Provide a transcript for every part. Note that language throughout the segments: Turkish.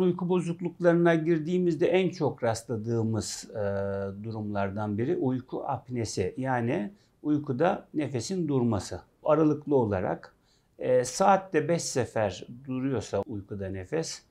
Uyku bozukluklarına girdiğimizde en çok rastladığımız e, durumlardan biri uyku apnesi. Yani uykuda nefesin durması. Aralıklı olarak e, saatte 5 sefer duruyorsa uykuda nefes,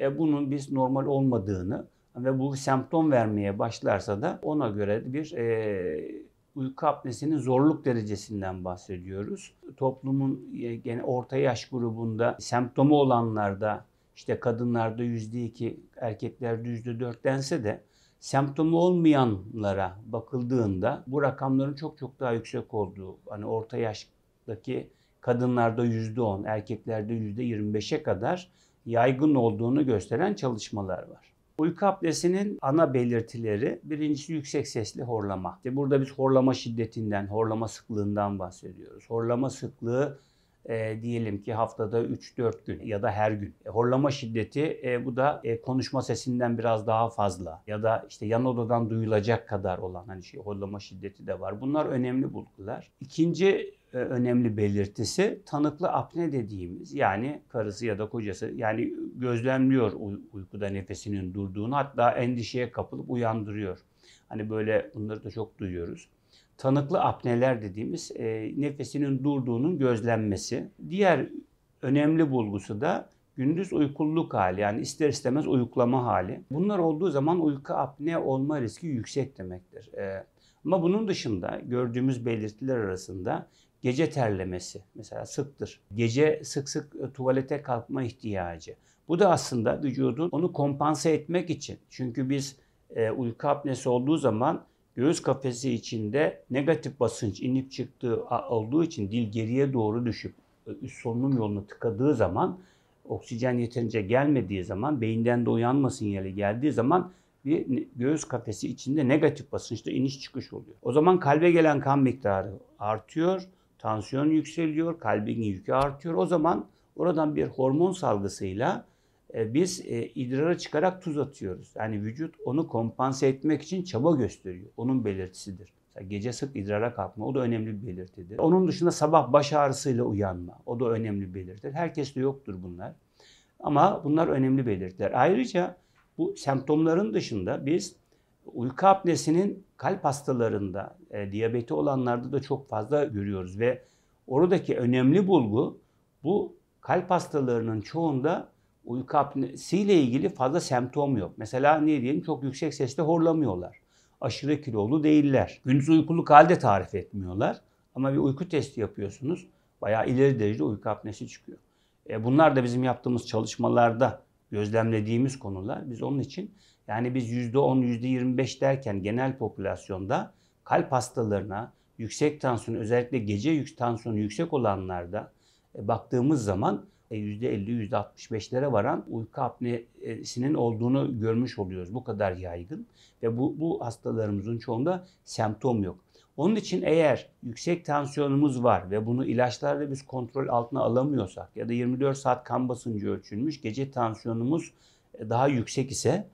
e, bunun biz normal olmadığını ve bu semptom vermeye başlarsa da ona göre bir e, uyku apnesinin zorluk derecesinden bahsediyoruz. Toplumun e, gene orta yaş grubunda semptomu olanlarda işte kadınlarda yüzde iki, erkeklerde yüzde dört dense de semptomu olmayanlara bakıldığında bu rakamların çok çok daha yüksek olduğu, hani orta yaştaki kadınlarda yüzde on, erkeklerde yüzde yirmi beşe kadar yaygın olduğunu gösteren çalışmalar var. Uyku apnesinin ana belirtileri birincisi yüksek sesli horlama. İşte burada biz horlama şiddetinden, horlama sıklığından bahsediyoruz. Horlama sıklığı e, diyelim ki haftada 3-4 gün ya da her gün. E, horlama şiddeti e, bu da e, konuşma sesinden biraz daha fazla ya da işte yan odadan duyulacak kadar olan hani şey horlama şiddeti de var. Bunlar önemli bulgular. İkinci e, önemli belirtisi tanıklı apne dediğimiz yani karısı ya da kocası yani gözlemliyor uykuda nefesinin durduğunu hatta endişeye kapılıp uyandırıyor. Hani böyle bunları da çok duyuyoruz tanıklı apneler dediğimiz e, nefesinin durduğunun gözlenmesi. Diğer önemli bulgusu da gündüz uykululuk hali yani ister istemez uyuklama hali. Bunlar olduğu zaman uyku apne olma riski yüksek demektir. E, ama bunun dışında gördüğümüz belirtiler arasında gece terlemesi mesela sıktır. Gece sık sık e, tuvalete kalkma ihtiyacı. Bu da aslında vücudun onu kompanse etmek için. Çünkü biz e, uyku apnesi olduğu zaman göğüs kafesi içinde negatif basınç inip çıktığı olduğu için dil geriye doğru düşüp e, üst solunum yolunu tıkadığı zaman oksijen yeterince gelmediği zaman beyinden de uyanma sinyali geldiği zaman bir göğüs kafesi içinde negatif basınçta iniş çıkış oluyor. O zaman kalbe gelen kan miktarı artıyor, tansiyon yükseliyor, kalbin yükü artıyor. O zaman oradan bir hormon salgısıyla e, biz e, idrara çıkarak tuz atıyoruz. Yani vücut onu kompanse etmek için çaba gösteriyor. Onun belirtisidir. gece sık idrara kalkma o da önemli bir belirtidir. Onun dışında sabah baş ağrısıyla uyanma o da önemli bir belirtidir. Herkeste yoktur bunlar. Ama bunlar önemli belirtiler. Ayrıca bu semptomların dışında biz uyku apnesinin kalp hastalarında, e, diyabeti olanlarda da çok fazla görüyoruz ve oradaki önemli bulgu bu kalp hastalarının çoğunda uyku apnesiyle ilgili fazla semptom yok. Mesela ne diyelim çok yüksek sesle horlamıyorlar. Aşırı kilolu değiller. Gündüz uykuluk halde tarif etmiyorlar. Ama bir uyku testi yapıyorsunuz. Bayağı ileri derecede uyku apnesi çıkıyor. E bunlar da bizim yaptığımız çalışmalarda gözlemlediğimiz konular. Biz onun için yani biz %10, %25 derken genel popülasyonda kalp hastalarına, yüksek tansiyon özellikle gece yük tansiyonu yüksek olanlarda e, baktığımız zaman %50, e, %65'lere varan uyku apnesinin olduğunu görmüş oluyoruz. Bu kadar yaygın ve bu, bu hastalarımızın çoğunda semptom yok. Onun için eğer yüksek tansiyonumuz var ve bunu ilaçlarla biz kontrol altına alamıyorsak ya da 24 saat kan basıncı ölçülmüş, gece tansiyonumuz e, daha yüksek ise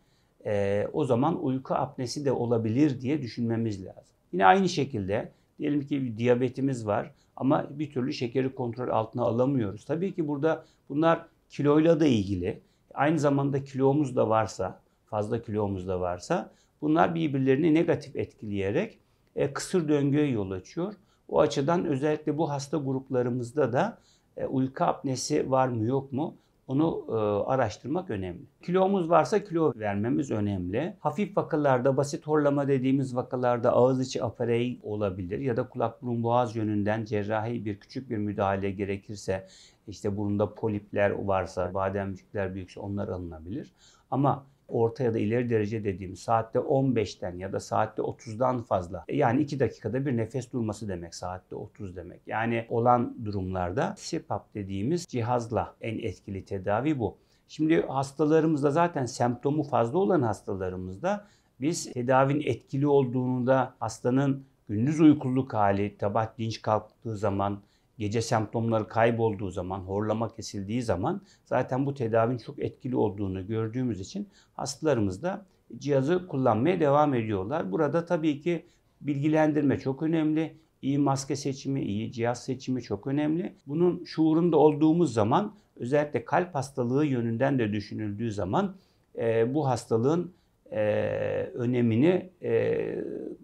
e, o zaman uyku apnesi de olabilir diye düşünmemiz lazım. Yine aynı şekilde diyelim ki diyabetimiz var ama bir türlü şekeri kontrol altına alamıyoruz. Tabii ki burada bunlar kiloyla da ilgili. Aynı zamanda kilomuz da varsa, fazla kilomuz da varsa bunlar birbirlerini negatif etkileyerek e, kısır döngüye yol açıyor. O açıdan özellikle bu hasta gruplarımızda da e, uyku apnesi var mı yok mu onu e, araştırmak önemli. Kilomuz varsa kilo vermemiz önemli. Hafif vakalarda basit horlama dediğimiz vakalarda ağız içi aperey olabilir ya da kulak burun boğaz yönünden cerrahi bir küçük bir müdahale gerekirse işte burunda polipler varsa, bademcikler büyükse onlar alınabilir. Ama orta ya da ileri derece dediğimiz saatte 15'ten ya da saatte 30'dan fazla e, yani 2 dakikada bir nefes durması demek saatte 30 demek. Yani olan durumlarda CPAP dediğimiz cihazla en etkili tedavi bu. Şimdi hastalarımızda zaten semptomu fazla olan hastalarımızda biz tedavinin etkili olduğunu da hastanın gündüz uykuluk hali, tabak dinç kalktığı zaman, gece semptomları kaybolduğu zaman, horlama kesildiği zaman zaten bu tedavinin çok etkili olduğunu gördüğümüz için hastalarımız da cihazı kullanmaya devam ediyorlar. Burada tabii ki bilgilendirme çok önemli. İyi maske seçimi, iyi cihaz seçimi çok önemli. Bunun şuurunda olduğumuz zaman özellikle kalp hastalığı yönünden de düşünüldüğü zaman e, bu hastalığın e, önemini e,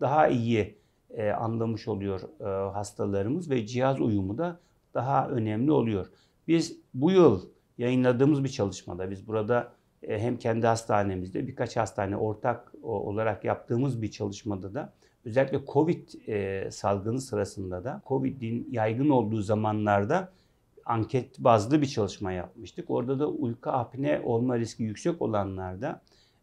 daha iyi e, anlamış oluyor e, hastalarımız ve cihaz uyumu da daha önemli oluyor. Biz bu yıl yayınladığımız bir çalışmada biz burada e, hem kendi hastanemizde birkaç hastane ortak o, olarak yaptığımız bir çalışmada da özellikle Covid e, salgını sırasında da Covid'in yaygın olduğu zamanlarda anket bazlı bir çalışma yapmıştık. Orada da uyku apne olma riski yüksek olanlarda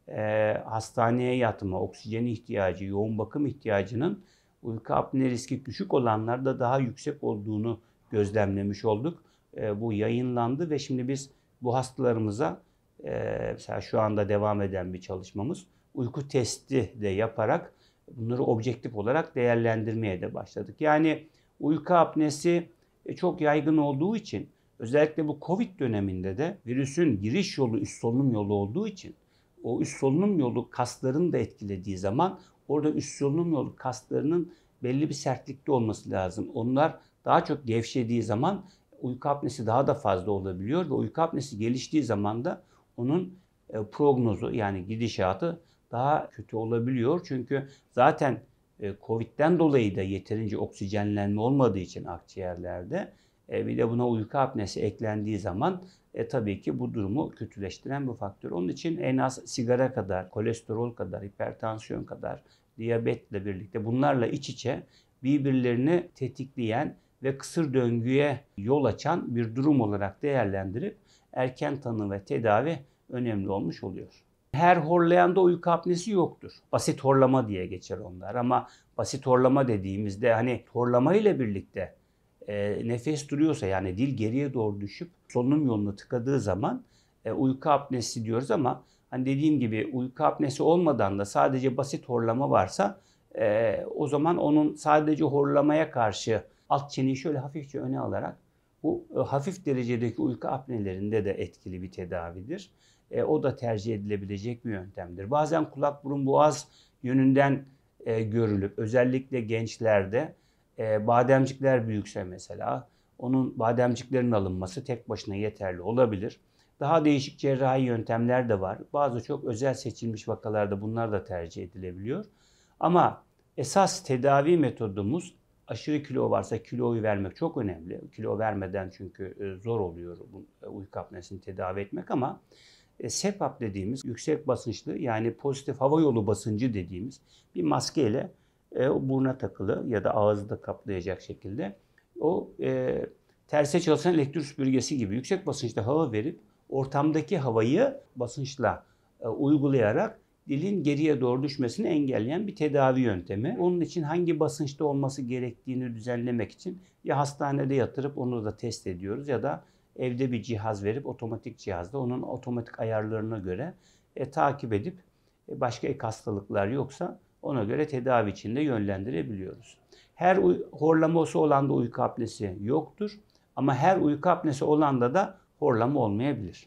e, hastaneye yatma, oksijen ihtiyacı, yoğun bakım ihtiyacının uyku apne riski düşük olanlarda daha yüksek olduğunu gözlemlemiş olduk. E, bu yayınlandı ve şimdi biz bu hastalarımıza e, mesela şu anda devam eden bir çalışmamız uyku testi de yaparak bunları objektif olarak değerlendirmeye de başladık. Yani uyku apnesi e, çok yaygın olduğu için özellikle bu Covid döneminde de virüsün giriş yolu üst solunum yolu olduğu için o üst solunum yolu kaslarını da etkilediği zaman Orada üst solunumluluk kaslarının belli bir sertlikte olması lazım. Onlar daha çok gevşediği zaman uyku apnesi daha da fazla olabiliyor ve uyku apnesi geliştiği zaman da onun e, prognozu yani gidişatı daha kötü olabiliyor. Çünkü zaten e, Covid'den dolayı da yeterince oksijenlenme olmadığı için akciğerlerde e, bir de buna uyku apnesi eklendiği zaman e, tabii ki bu durumu kötüleştiren bir faktör. Onun için en az sigara kadar, kolesterol kadar, hipertansiyon kadar, diyabetle birlikte bunlarla iç içe birbirlerini tetikleyen ve kısır döngüye yol açan bir durum olarak değerlendirip erken tanı ve tedavi önemli olmuş oluyor. Her horlayanda uyku apnesi yoktur. Basit horlama diye geçer onlar ama basit horlama dediğimizde hani horlama ile birlikte e, nefes duruyorsa yani dil geriye doğru düşüp solunum yolunu tıkadığı zaman e, uyku apnesi diyoruz ama hani dediğim gibi uyku apnesi olmadan da sadece basit horlama varsa e, o zaman onun sadece horlamaya karşı alt çeneyi şöyle hafifçe öne alarak bu e, hafif derecedeki uyku apnelerinde de etkili bir tedavidir. E, o da tercih edilebilecek bir yöntemdir. Bazen kulak burun boğaz yönünden e, görülüp özellikle gençlerde e, bademcikler büyükse mesela onun bademciklerin alınması tek başına yeterli olabilir. Daha değişik cerrahi yöntemler de var. Bazı çok özel seçilmiş vakalarda bunlar da tercih edilebiliyor. Ama esas tedavi metodumuz aşırı kilo varsa kiloyu vermek çok önemli. Kilo vermeden çünkü e, zor oluyor e, uyku apnesini tedavi etmek ama CPAP e, dediğimiz yüksek basınçlı yani pozitif hava yolu basıncı dediğimiz bir maskeyle e, buruna takılı ya da ağzı da kaplayacak şekilde o e, terse çalışan elektrik süpürgesi gibi yüksek basınçta hava verip ortamdaki havayı basınçla e, uygulayarak dilin geriye doğru düşmesini engelleyen bir tedavi yöntemi. Onun için hangi basınçta olması gerektiğini düzenlemek için ya hastanede yatırıp onu da test ediyoruz ya da evde bir cihaz verip otomatik cihazda onun otomatik ayarlarına göre e, takip edip e, başka ek hastalıklar yoksa ona göre tedavi için de yönlendirebiliyoruz. Her horlaması olan da uyku apnesi yoktur. Ama her uyku apnesi da da horlama olmayabilir.